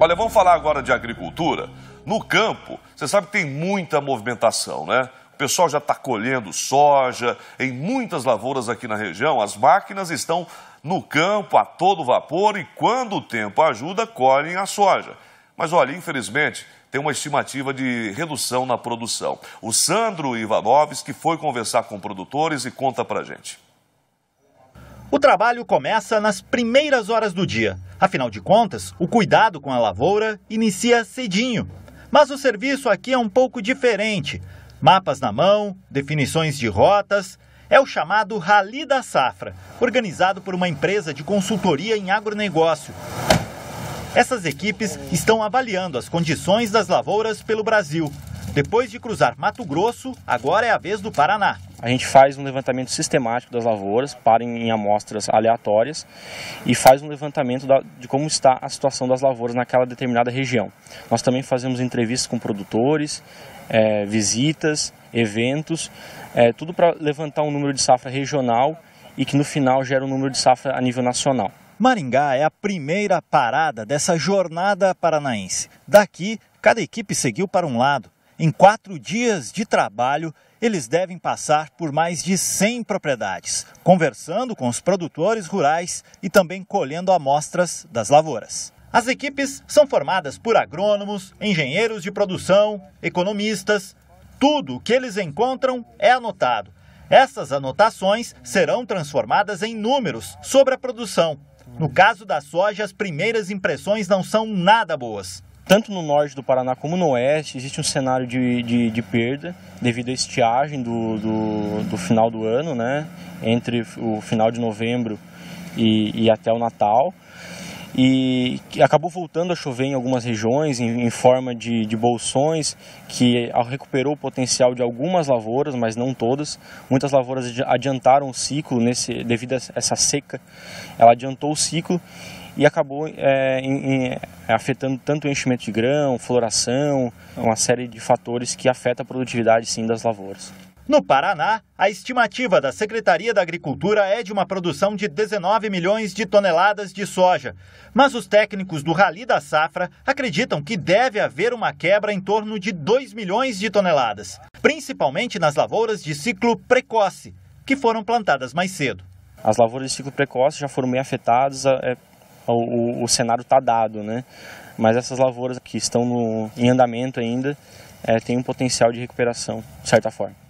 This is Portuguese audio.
Olha, vamos falar agora de agricultura. No campo, você sabe que tem muita movimentação, né? O pessoal já está colhendo soja, em muitas lavouras aqui na região, as máquinas estão no campo a todo vapor e, quando o tempo ajuda, colhem a soja. Mas olha, infelizmente, tem uma estimativa de redução na produção. O Sandro Ivanoves, que foi conversar com produtores e conta pra gente. O trabalho começa nas primeiras horas do dia. Afinal de contas, o cuidado com a lavoura inicia cedinho. Mas o serviço aqui é um pouco diferente. Mapas na mão, definições de rotas, é o chamado Rally da Safra, organizado por uma empresa de consultoria em agronegócio. Essas equipes estão avaliando as condições das lavouras pelo Brasil. Depois de cruzar Mato Grosso, agora é a vez do Paraná a gente faz um levantamento sistemático das lavouras, para em, em amostras aleatórias e faz um levantamento da, de como está a situação das lavouras naquela determinada região. Nós também fazemos entrevistas com produtores, é, visitas, eventos, é, tudo para levantar um número de safra regional e que no final gera um número de safra a nível nacional. Maringá é a primeira parada dessa jornada paranaense. Daqui, cada equipe seguiu para um lado. Em quatro dias de trabalho, eles devem passar por mais de 100 propriedades, conversando com os produtores rurais e também colhendo amostras das lavouras. As equipes são formadas por agrônomos, engenheiros de produção, economistas. Tudo o que eles encontram é anotado. Essas anotações serão transformadas em números sobre a produção. No caso da soja, as primeiras impressões não são nada boas tanto no norte do Paraná como no oeste, existe um cenário de, de, de perda devido à estiagem do, do, do, final do ano, né? entre o final de novembro e, e até o Natal. E acabou voltando a chover em algumas regiões, em, em forma de, de bolsões, que recuperou o potencial de algumas lavouras, mas não todas. Muitas lavouras adiantaram o ciclo nesse, devido a essa seca, ela adiantou o ciclo e acabou é, em, em, afetando tanto o enchimento de grão, floração, uma série de fatores que afeta a produtividade sim das lavouras. No Paraná, a estimativa da Secretaria da Agricultura é de uma produção de 19 milhões de toneladas de soja. Mas os técnicos do Rally da Safra acreditam que deve haver uma quebra em torno de 2 milhões de toneladas, principalmente nas lavouras de ciclo precoce, que foram plantadas mais cedo. As lavouras de ciclo precoce já foram meio afetadas, é, o, o cenário está dado, né? Mas essas lavouras que estão no, em andamento ainda é, têm um potencial de recuperação, de certa forma.